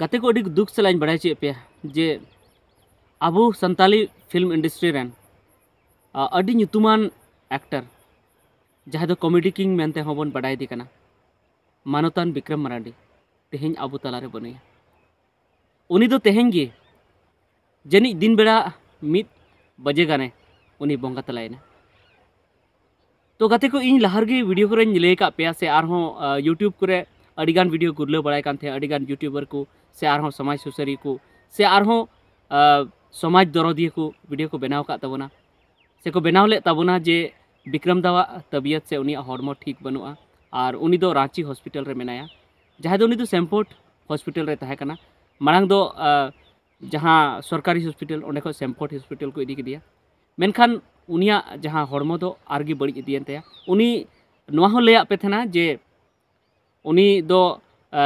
गाते को दुख सलाइन बढ़ाई चेपे जे अब सानी फिल्म इंडस्ट्री रेन एक्टर जहाँ तो कॉमेडी किंग मनते हमें बाढ़ मानतान विक्रम मारांडी तेह अब तलाारे बनू उन तेहेगी जानी दिन बेड़ा मित बजे गाने उन्हीं बंगा तलाएं तो गाते को इन लहारे वीडियो को लैका पे से यूट्यूब कोडियो गुरल बड़ा थे यूट्यूबर को से आरह समाज सुसारी को से आरह समाज दरदी को वीडियो को बनाव बनावना से को बनाव ताबना जे विक्रम दावा तबियत से उनम ठीक बनुआ और उन रांची हॉस्पिटल रे मेना जहाँ तो सेम्पोर्ट हॉस्पिटल रे तहकना मांग दो जहाँ सरकारी हॉस्पिटल अंक सेम्पोर्ट हॉस्पिटल को इदीकिया मेखान उनम आगे बड़ी इदीनते लैपे जे उन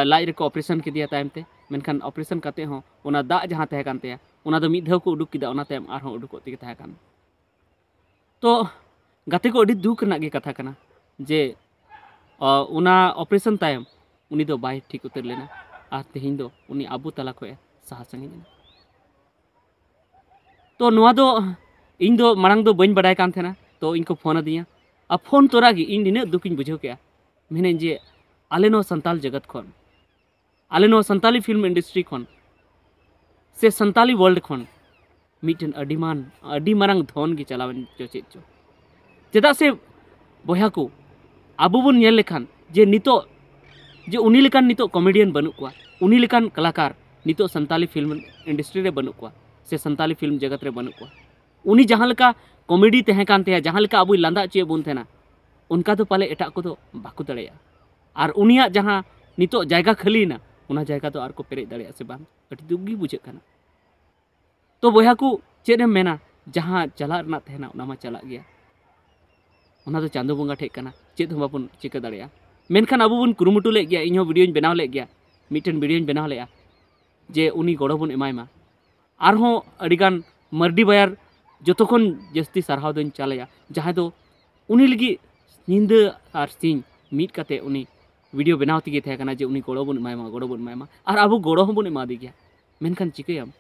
लाज रेक ऑपरेशन के तमते मेखान ऑपरेशन करते हों दा जहाँ तहकान तेया उना को उडुक किदा उडुक तो गते को दुख रना कथा कना जे उना ऑपरेशन तायम ठीक उतर लेना आ तेहिं आबू तला खय सहा संगे लेना तो नोआ तो इनको फोन दिया आ फोन तोरा गे इन दिने दुखिन बुझो मेने जे आलेनो संताल जगत खोन ᱟᱞᱮ ᱱᱚᱣᱟ ᱥᱟᱱᱛᱟᱞᱤ ᱯᱷᱤᱞᱢ ᱤᱱᱰᱟᱥᱴᱨᱤ ᱠᱷᱚᱱ ᱥᱮ ᱥᱟᱱᱛᱟᱞᱤ ᱣᱟᱨᱞᱰ ᱠᱷᱚᱱ ᱢᱤᱫᱴᱮᱱ ᱟᱹᱰᱤ ᱢᱟᱱ ᱟᱹᱰᱤ ᱢᱟᱨᱟᱝ ᱫᱷᱚᱱ ᱜᱮ ᱪᱟᱞᱟᱣᱮᱱ ᱪᱚ ᱪᱮᱫ ᱪᱚ ᱪᱮᱫᱟᱜ ᱥᱮ ᱵᱚᱭᱦᱟ ᱠᱚ ᱟᱵᱚ ᱵᱚᱱ ᱧᱮᱞ ᱞᱮᱠᱷᱟᱱ ᱡᱮ ᱱᱤᱛᱚᱜ ᱡᱮ ᱩᱱᱤ ᱞᱮᱠᱟᱱ ᱱᱤᱛᱚᱜ ᱠᱚᱢᱮᱰᱤᱭᱟᱱ ᱵᱟᱹᱱᱩᱜ ᱠᱚᱣᱟ ᱩᱱᱤ ᱞᱮᱠᱟᱱ ᱠᱟᱞᱟᱠᱟᱨ ᱱᱤᱛᱚᱜ ᱥᱟᱱᱛᱟᱞᱤ ᱯᱷᱤᱞᱢ ᱤᱱᱰᱟᱥᱴᱨᱤ ᱨᱮ ᱵᱟᱹᱱᱩᱜ ᱠᱚᱣᱟ ᱥᱮ ᱥᱟᱱᱛᱟᱞᱤ ᱯᱷᱤᱞᱢ ᱡᱚᱜᱚᱛ ᱨᱮ ᱵᱟᱹᱱᱩᱜ ᱠᱚᱣᱟ ᱩᱱᱤ ᱡᱟᱦᱟᱸ ᱞᱮᱠᱟ ᱠᱚᱢᱮᱰᱤ ᱛᱟᱦᱮᱸ ᱠᱟᱱ ᱛᱟᱭᱟ ᱡᱟᱦᱟᱸ ᱞᱮᱠᱟ ᱟᱵᱚᱭ ᱞᱟᱸᱫᱟ ᱦᱚᱪᱚᱭᱮᱫ ᱵᱚᱱ ᱛᱟᱦᱮᱱᱟ ᱚᱱᱠᱟ ᱫᱚ ᱯᱟᱞᱮ ᱮᱴᱟᱜ ᱠᱚᱫᱚ ᱵᱟᱠᱚ ᱫᱟᱲᱮᱭᱟᱜᱼᱟ ᱟᱨ ᱩᱱᱤᱭᱟᱜ ᱡᱟᱦᱟᱸ ᱱᱤᱛᱚᱜ ᱡᱟᱭᱜᱟ ᱠᱷᱟᱹᱞᱤᱭᱮᱱᱟ ᱚᱱᱟ ᱡᱟᱭᱜᱟ ᱫᱚ ᱟᱨᱠᱚ ᱯᱮᱨᱮᱡ ᱫᱟᱲᱮᱭᱟᱜᱼᱟ ᱥᱮ ᱵᱟᱝ ᱟᱹᱰᱤ ᱫᱩᱠ ᱜᱮ ᱵᱩᱡᱷᱟᱹᱜ ᱠᱟᱱᱟ ᱛᱚ ᱵᱚᱭᱦᱟ ᱠᱚ ᱪᱮᱫ ᱮᱢ ᱢᱮᱱᱟ ᱡᱟᱦᱟᱸ ᱪᱟᱞᱟᱜ ᱨᱮᱱᱟᱜ ᱛᱟᱦᱮᱱᱟ ᱚᱱᱟ ᱢᱟ ᱪᱟᱞᱟᱜ ᱜᱮᱭᱟ ᱚᱱᱟ ᱫᱚ ᱪᱟᱸᱫᱳ ᱵᱚᱸᱜᱟ ᱴᱷᱮᱡ ᱠᱟᱱᱟ ᱪᱮᱫ ᱦᱚᱸ ᱵᱟᱵᱚᱱ ᱪᱤᱠᱟᱹ ᱫᱟᱲᱮᱭᱟᱜᱼᱟ ᱢᱮᱱᱠᱷᱟᱱ ᱟᱵᱚ ᱵᱚᱱ ᱠᱩᱨᱩᱢᱩᱴᱩ ᱞᱮᱫ ᱜᱮᱭᱟ ᱤᱧ ᱦᱚᱸ ᱵᱷᱤᱰᱤᱭᱳᱧ ᱵᱮᱱᱟᱣ ᱞᱮᱫ ᱜᱮᱭᱟ ᱢᱤᱫᱴᱮᱱ ᱵᱷᱤᱰᱤᱭᱳᱧ ᱵᱮᱱᱟᱣ ᱞᱮᱫᱼᱟ ᱡᱮ ᱩᱱᱤ ᱜᱚᱲᱚ ᱵᱚᱱ ᱮᱢᱟᱭ ᱢᱟ ᱟᱨᱦᱚᱸ ᱟᱹᱰᱤᱜᱟᱱ ᱢᱟᱨᱰᱤ ᱵᱟᱭᱟᱨ ᱡᱚᱛᱚ ᱠᱷᱚᱱ ᱡᱟᱹᱥᱛᱤ ᱥᱟᱨᱦᱟᱣ ᱫᱚᱧ ᱪᱟᱞᱟᱭᱟ ᱡᱟᱦᱟᱸᱭ ᱫᱚ ᱩᱱᱤ ᱞᱟᱹᱜᱤᱫ ᱧᱤᱫᱟᱹ ᱟᱨ ᱥᱤᱧ ᱢᱤᱫ ᱠᱟᱛᱮ ᱩᱱᱤ ভিডিও বনাওতে গই থৈ কেনা যে উনি গড়বনি মায়মা গড়বনি মায়মা আর আবু গড়হবনি মাদি গিয়া মেনখান চিকাইম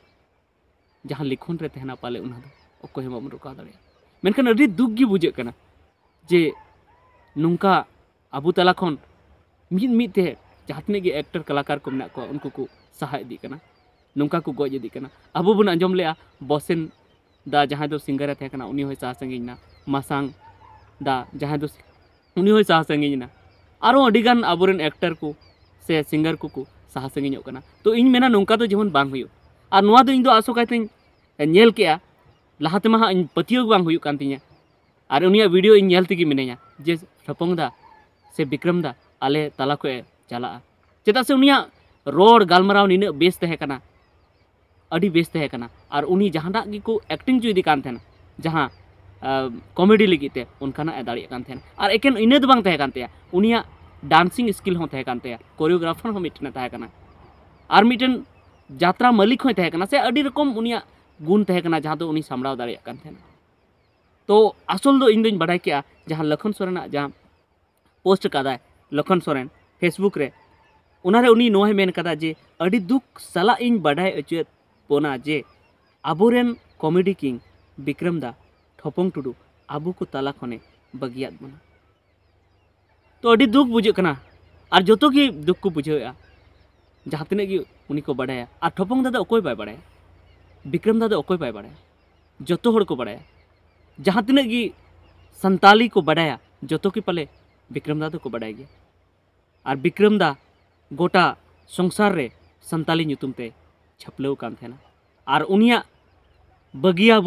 যাহা লিখন রে তেহনা পালে উনাদ ওকৈ হামবুন রকা দরি মেনখান রি দুগগি বুজে কেনা যে নুনকা আবু তালাখন মিমি তে যাহা নিগে অ্যাক্টর কলাকার কো মিনা কো উনকোকো সহায় দি কেনা নুনকা কো গয় দি কেনা আবু বুন আঞ্জম লেয়া বসেন দা যাহা দ সিঙ্গার থৈ কেনা উনি হই সা সঙ্গিন না মাসাং দা যাহা দ উনি হই সা সঙ্গিন না आरोगान अब एक्टर को से सिंगर को सहा सीना तो इनना नौका तो जेवन बात आशो कहते लहाते मा हाँ पतियोगी और उन भिडियो इनती मिना जे सपंगदा से विक्रम दा आले तला को चला चेदा से उन्या रड़ गलमाराव नीना बेस तहकना बेस तहकना और उन्हीं जहाँ को एक्टिंग चुदी जहाँ कमेडी लगे उनका और एक इनद उनिया डांसिंग स्किल कोरियोग्राफर हमें और मिट्टन जत्रा मालिक हमें से रकम उनिया गुण तहकना जहाँ उन सामलाव दान तो आसल दो इन बाढ़ जहाँ लखन सोरेन जहाँ पोस्ट कदाय लखन सोरेन फेसबुक उनारे उन्हीं नोहे मेन कदा जे अड़ी दुख सलाइन बाढ़ अचुए पोना जे अबोरेन कॉमेडी किंग विक्रम दा ठपंग टुडू आबू को तला खने बगियाद बना तो अभी दुख बुझेना और जो तो दुख को बुझे जहाँ तीन को बाढ़ा और दादा अको बै बड़ा विक्रम दादा अको बै बड़ा जो तो को बड़ा जहाँ तीन संताली को बाढ़ा जो तो पाले विक्रम दादा को बाढ़ और विक्रम दा गोटा संसार रे संताली छपलव और उनिया बगिया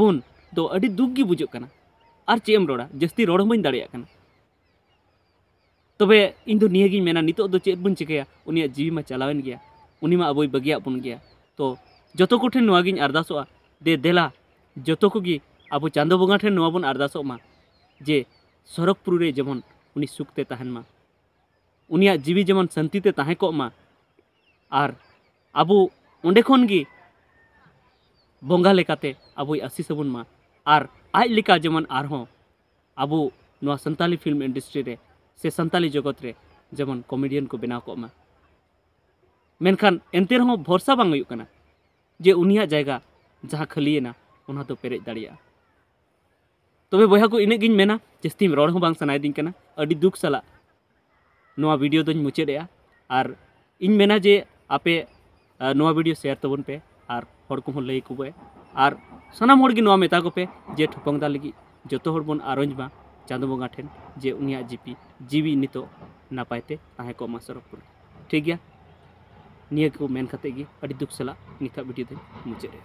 तो अभी दुख गे बुझे और चेम रोड़ा जस्ती रोड़ बी दिन तब इनगी मेना नित चेब चेकया उन जीवी में चलावन गया उनमा अब बगे बन गया तो जो कोई अरदासा दे देला जो को अब चांदो बन अरदास जे सरगपुरू जेमन उन सुखते तहनमा उन जीवी जेमन शांति तहकोमा और अब अंखी बंगा लेकर अब आशीस बनमा और आज लेका जेमन आब सानी फिल्म इंडस्ट्री रे से सानी जगत रे जेमन कमेडियन को बना को मेखान एनते रहे भरसा बना जे उन जैगा जहाँ खालीना पेरेज दाड़ा तब बया इन इनगिन मेना जस्ती रड़ सी दुख साला ना भिडियो दुँ मुचेद और इन मेना जे आपे भिडियो शेयर तब तो पे और लैकोबे और ᱥᱟᱱᱟᱢ ᱦᱚᱲ ᱜᱮ ᱱᱚᱣᱟ ᱢᱮᱛᱟ ᱠᱚᱯᱮ ᱡᱮ ᱴᱷᱚᱯᱚᱝ ᱫᱟ ᱞᱟᱹᱜᱤᱫ ᱡᱚᱛᱚ ᱦᱚᱲ ᱵᱚᱱ ᱟᱨᱚᱧ ᱢᱟ ᱪᱟᱸᱫᱚ ᱵᱚᱸᱜᱟ ᱴᱷᱮᱱ ᱡᱮ ᱩᱱᱤᱭᱟᱜ ᱡᱤᱯᱤ ᱡᱤᱣᱤ ᱱᱤᱛᱚᱜ ᱱᱟᱯᱟᱭ ᱛᱮ ᱛᱟᱦᱮᱸ ᱠᱚᱜ ᱢᱟ ᱥᱚᱨᱚᱜᱽᱯᱩᱨ ᱴᱷᱤᱠ ᱜᱮᱭᱟ निया को मेन कते आदि दुख सला निखा भिडियो मुचाद